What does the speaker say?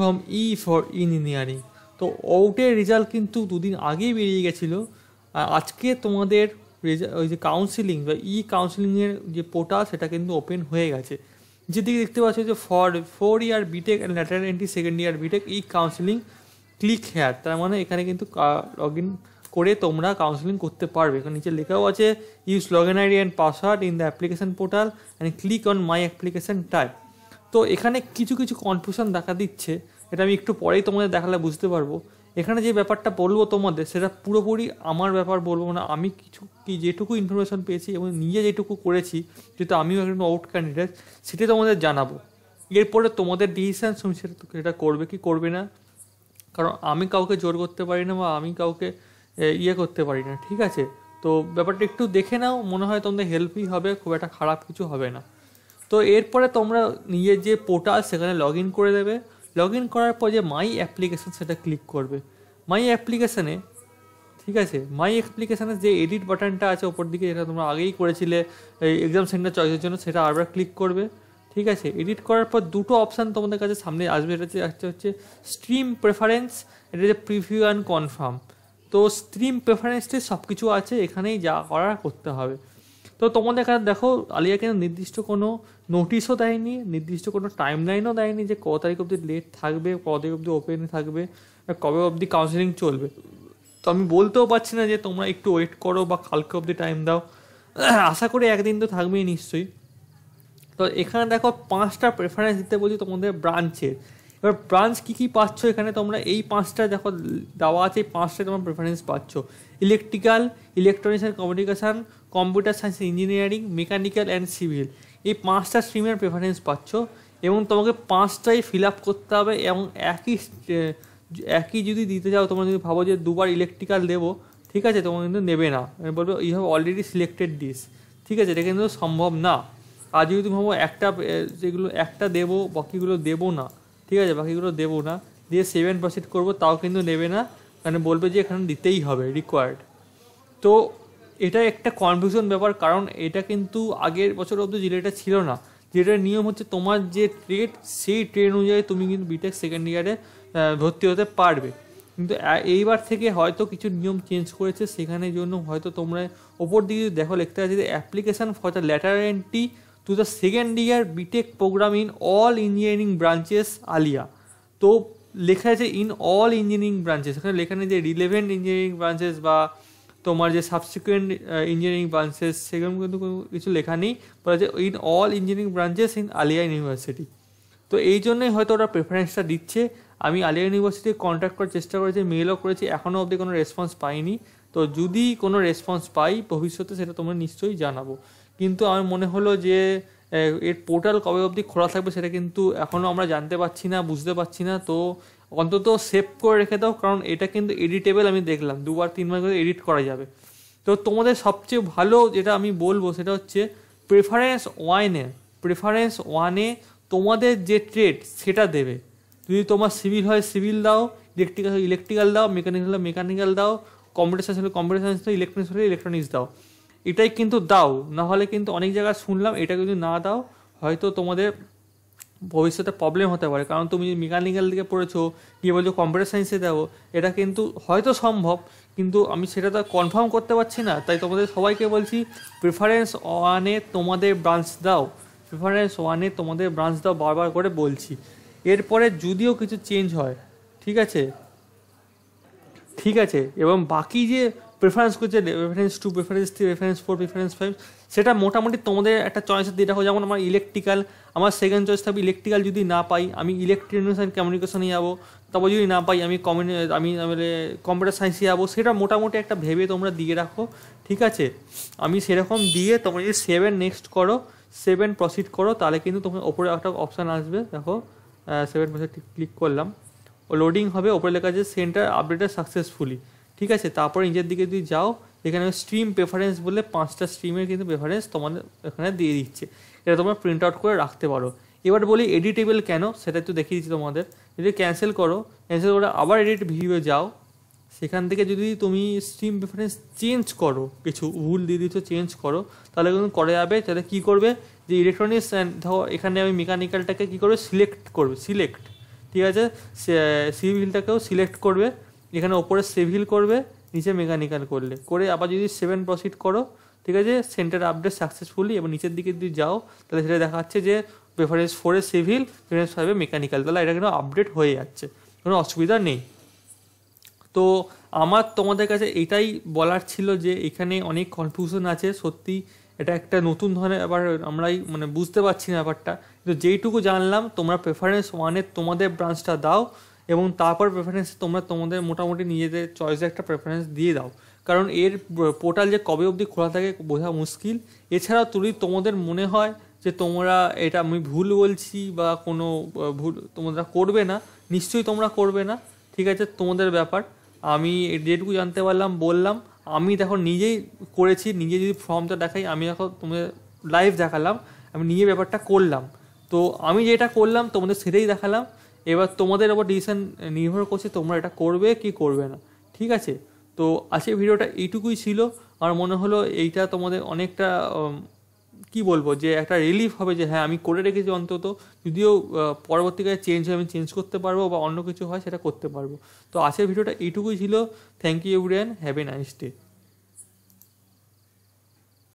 from E for engineering তো ওটের result কিন্তু দুদিন আগেই বেরিয়ে গেছিলো আর আজকে তোমাদের ওই যে কাউন্সিলিং বা ই কাউন্সিলিংয়ের যে পোর্টাল সেটা কিন্তু ওপেন হয়ে গেছে যেদিকে দেখতে পাচ্ছ যে for four year B Tech and lateral entry second year B Tech E counselling click here তার মানে এখানে কিন্তু লগ ইন করে তোমরা কাউন্সিলিং করতে পারবে এখানে নিচে লেখাও আছে use log in ID and password in the application portal and click on my application type তো এখানে কিছু কিছু কনফিউশন দেখা দিচ্ছে এটা আমি একটু পরেই তোমাদের দেখালে বুঝতে পারবো এখানে যে ব্যাপারটা বলবো তোমাদের সেটা পুরোপুরি আমার ব্যাপার বলবো না আমি কিছু কি যেটুকু ইনফরমেশন পেয়েছি এবং নিজে যেটুকু করেছি যেহেতু আমিও একজন আউট ক্যান্ডিডেট সেটা তোমাদের জানাবো এরপরে তোমাদের ডিসিশান তুমি সেটা সেটা করবে কি করবে না কারণ আমি কাউকে জোর করতে পারি না বা আমি কাউকে ইয়ে করতে পারি না ঠিক আছে তো ব্যাপারটা একটু দেখে নাও মনে হয় তোমাদের হেল্পই হবে খুব একটা খারাপ কিছু হবে না তো এরপরে তোমরা নিজের যে পোর্টাল সেখানে লগ ইন করে দেবে লগ ইন করার পর যে মাই অ্যাপ্লিকেশান সেটা ক্লিক করবে মাই অ্যাপ্লিকেশানে ঠিক আছে মাই অ্যাপ্লিকেশানে যে এডিট বাটনটা আছে ওপর দিকে যেটা তোমরা আগেই করেছিলে এই এক্সাম সেন্টার চয়েসের জন্য সেটা আবার ক্লিক করবে ঠিক আছে এডিট করার পর দুটো অপশান তোমাদের কাছে সামনে আসবে এটা হচ্ছে হচ্ছে স্ট্রিম প্রেফারেন্স এটা হচ্ছে প্রিভিউ অ্যান্ড কনফার্ম তো স্ট্রিম প্রেফারেন্সটি সব কিছু আছে এখানেই যা করার করতে হবে তো তোমাদের কাছে দেখো আলিয়া কেন নির্দিষ্ট কোনো নোটিশও দেয়নি নির্দিষ্ট কোনো টাইম লাইনও দেয়নি যে ক তারিখ অবধি লেট থাকবে ক তারিখ অবধি ওপেন থাকবে কবে অবধি কাউন্সেলিং চলবে তো আমি বলতেও পারছি না যে তোমরা একটু ওয়েট করো বা কালকে অবধি টাইম দাও আশা করি একদিন তো থাকবেই নিশ্চয়ই তো এখানে দেখো পাঁচটা প্রেফারেন্স দিতে বলছি তোমাদের ব্রাঞ্চের এবার ব্রাঞ্চ কী কী পাচ্ছ এখানে তোমরা এই পাঁচটা দেখো দেওয়া আছে এই পাঁচটায় তোমরা প্রেফারেন্স পাচ্ছ electrical electronics and communication computer science engineering mechanical and civil এই পাঁচটা স্ট্রিমের প্রেফারেন্স পাচ্ছ এবং তোমাকে পাঁচটাই ফিল আপ করতে হবে এবং একই একই যদি দিতে চাও তোমরা যদি ভাবো যে দুবার ইলেকট্রিক্যাল দেবো ঠিক আছে তোমার কিন্তু নেবে না বলবে you have already selected this ঠিক আছে এটা কিন্তু সম্ভব না আর যদি ভাবো একটা যেগুলো একটা দেবো বাকিগুলো দেবো না ঠিক আছে বাকিগুলো দেবো না দিয়ে সেভেন পার্সেন্ট করবো তাও কিন্তু নেবে না মানে বলবে যে এখানে দিতেই হবে রিকোয়ার্ড তো এটা একটা কনফিউশন ব্যাপার কারণ এটা কিন্তু আগের বছর অব্দি জিলেটা ছিল না যেটার নিয়ম হচ্ছে তোমার যে ট্রেড সেই ট্রেড অনুযায়ী তুমি কিন্তু বিটেক সেকেন্ড ইয়ারে ভর্তি হতে পারবে কিন্তু এইবার থেকে হয়তো কিছু নিয়ম চেঞ্জ করেছে সেখানে জন্য হয়তো তোমরা ওপর দিকে দেখো লিখতে আছে যে application for the lateral entry to the second year BTEC program in all engineering branches Aliah তো লেখা আছে ইন অল ইঞ্জিনিয়ারিং ব্রাঞ্চেস এখানে লেখা যে রিলেভেন্ট ইঞ্জিনিয়ারিং ব্রাঞ্চেস বা তোমার যে সাবসিকুয়েন্ট ইঞ্জিনিয়ারিং ব্রাঞ্চেস সেগুলো কিন্তু কোনো কিছু লেখা নেই বলা যে in all engineering branches in Aliah university তো এই জন্যই হয়তো ওরা প্রেফারেন্সটা দিচ্ছে আমি আলিয়া ইউনিভার্সিটি কন্ট্যাক্ট করার চেষ্টা করেছি মেলও করেছি এখনও অবধি কোনো রেসপন্স পাইনি তো যদি কোনো রেসপন্স পাই ভবিষ্যতে সেটা তোমরা নিশ্চয়ই জানাবো কিন্তু আমার মনে হলো যে এর পোর্টাল কবে অবধি খোলা থাকবে সেটা কিন্তু এখনও আমরা জানতে পারছি না বুঝতে পারছি না তো অন্তত সেভ করে রেখে দাও কারণ এটা কিন্তু এডিটেবল আমি দেখলাম দুবার তিনবার করে এডিট করা যাবে তো তোমাদের সবচেয়ে ভালো যেটা আমি বলবো সেটা হচ্ছে প্রেফারেন্স ওয়ানে প্রেফারেন্স ওয়ানে তোমাদের যে ট্রেড সেটা দেবে যদি তোমার সিভিল হয় সিভিল দাও ইলেকট্রিক্যাল ইলেকট্রিক্যাল দাও মেকানিক্যাল মেকানিক্যাল দাও কম্পিউটার সায়েন্স হলে কম্পিউটার সায়েন্স দাও ইলেকট্রনিক্স হলে ইলেকট্রনিক্স দাও এটাই কিন্তু দাও না হলে কিন্তু অনেক জায়গায় শুনলাম এটা যদি না দাও হয়তো তোমাদের ভবিষ্যতে প্রবলেম হতে পারে কারণ তুমি যদি মেকানিক্যাল দিকে পড়েছো কী বলছো কম্পিউটার সায়েন্সে দেবো এটা কিন্তু হয়তো সম্ভব কিন্তু আমি সেটা তো কনফার্ম করতে পারছি না তাই তোমাদের সবাইকে বলছি প্রেফারেন্স ওয়ানে তোমাদের ব্রাঞ্চ দাও প্রেফারেন্স ওয়ানে তোমাদের ব্রাঞ্চ দাও বারবার করে বলছি এরপরে যদিও কিছু চেঞ্জ হয় ঠিক আছে ঠিক আছে এবং বাকি যে প্রেফারেন্স করছে preference two preference three preference four preference five সেটা মোটামুটি তোমাদের একটা চয়েসের দিয়ে রাখো যেমন আমার ইলেকট্রিক্যাল আমার সেকেন্ড চয়েস থাকবে ইলেকট্রিক্যাল যদি না পাই আমি ইলেকট্রনিক্স অ্যান্ড কমিউনিকেশনে যাবো তারপর যদি না পাই আমি কমিউনি আমি কম্পিউটার সায়েন্সে যাবো সেটা মোটামুটি একটা ভেবে তোমরা দিয়ে রাখো ঠিক আছে আমি সেরকম দিয়ে তোমরা যদি সেভেন নেক্সট করো সেভেন প্রসিড করো তাহলে কিন্তু তোমার ওপরে একটা অপশান আসবে দেখো সেভেন প্রসিড ক্লিক করলাম ও লোডিং হবে ওপরে লেখা আছে সেন্টার আপডেটেড সাকসেসফুলি ঠিক আছে তারপরে নিজের দিকে যদি যাও এখানে স্ট্রিম প্রেফারেন্স বলে পাঁচটা স্ট্রিমের কিন্তু প্রেফারেন্স তোমাদের এখানে দিয়ে দিচ্ছে এটা তোমরা প্রিন্ট আউট করে রাখতে পারো এবার বলি এডিটেবল কেন সেটা একটু দেখিয়ে দিচ্ছি তোমাদের যদি ক্যান্সেল করো ক্যান্সেল করে আবার এডিট ভিউয়ে যাও সেখান থেকে যদি তুমি স্ট্রিম প্রেফারেন্স চেঞ্জ করো কিছু ভুল দিয়ে দিচ্ছ চেঞ্জ করো তাহলে কিন্তু করা যাবে তাহলে কী করবে যে ইলেকট্রনিক্স অ্যান্ড ধরো এখানে আমি মেকানিক্যালটাকে কী করবে সিলেক্ট করবে সিলেক্ট ঠিক আছে সিভিলটাকেও সিলেক্ট করবে এখানে ওপরে সিভিল করবে নিচে মেকানিক্যাল করলে করে আবার যদি সেভেন প্রসিড করো ঠিক আছে সেন্টার আপডেট সাকসেসফুলি এবং নিচের দিকে যদি যাও তাহলে সেটা দেখাচ্ছে যে প্রেফারেন্স ফোরে সিভিল প্রেফারেন্স ফাইভে মেকানিক্যাল তাহলে এটা কিন্তু আপডেট হয়ে যাচ্ছে কোনো অসুবিধা নেই তো আমার তোমাদের কাছে এটাই বলার ছিল যে এখানে অনেক কনফিউশন আছে সত্যি এটা একটা নতুন ধরনের ব্যাপার আমরাই মানে বুঝতে পারছি না ব্যাপারটা কিন্তু যেইটুকু জানলাম তোমরা প্রেফারেন্স ওয়ানের তোমাদের ব্রাঞ্চটা দাও এবং তারপর প্রেফারেন্স তোমরা তোমাদের মোটামুটি নিজেদের চয়েসে একটা প্রেফারেন্স দিয়ে দাও কারণ এর পোর্টাল যে কবে অবধি খোলা থাকে বোঝা মুশকিল এছাড়া তুলি তোমাদের মনে হয় যে তোমরা এটা আমি ভুল বলছি বা কোনো ভুল তোমরা করবে না নিশ্চয়ই তোমরা করবে না ঠিক আছে তোমাদের ব্যাপার আমি যেটুকু জানতে পারলাম বললাম আমি দেখো নিজেই করেছি নিজে যদি ফর্মটা দেখাই আমি এখন তোমাদের লাইভ দেখালাম আমি নিজে ব্যাপারটা করলাম তো আমি যেটা করলাম তোমাদের সেটাই দেখালাম এবার তোমাদের ওপর ডিসিশান নির্ভর করছে তোমরা এটা করবে কি করবে না ঠিক আছে তো আজকে ভিডিওটা এইটুকুই ছিল আমার মনে হলো এইটা তোমাদের অনেকটা কি বলবো যে একটা রিলিফ হবে যে হ্যাঁ আমি করে রেখেছি অন্তত যদিও পরবর্তীকালে চেঞ্জ হয় আমি চেঞ্জ করতে পারবো বা অন্য কিছু হয় সেটা করতে পারবো তো আজকের ভিডিওটা এইটুকুই ছিল thank you everyone have a nice day